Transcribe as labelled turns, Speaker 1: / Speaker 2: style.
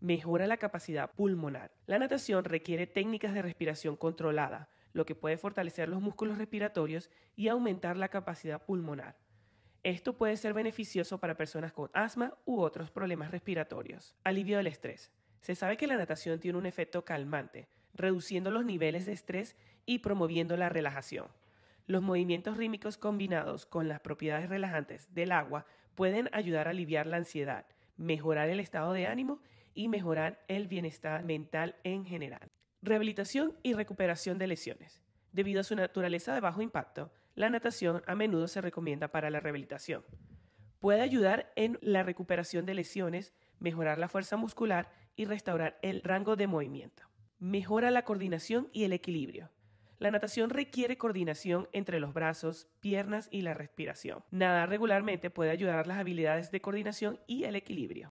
Speaker 1: mejora la capacidad pulmonar. La natación requiere técnicas de respiración controlada, lo que puede fortalecer los músculos respiratorios y aumentar la capacidad pulmonar. Esto puede ser beneficioso para personas con asma u otros problemas respiratorios. Alivio del estrés. Se sabe que la natación tiene un efecto calmante, reduciendo los niveles de estrés y promoviendo la relajación. Los movimientos rítmicos combinados con las propiedades relajantes del agua pueden ayudar a aliviar la ansiedad, mejorar el estado de ánimo y mejorar el bienestar mental en general. Rehabilitación y recuperación de lesiones. Debido a su naturaleza de bajo impacto, la natación a menudo se recomienda para la rehabilitación. Puede ayudar en la recuperación de lesiones, mejorar la fuerza muscular y restaurar el rango de movimiento. Mejora la coordinación y el equilibrio. La natación requiere coordinación entre los brazos, piernas y la respiración. Nadar regularmente puede ayudar las habilidades de coordinación y el equilibrio.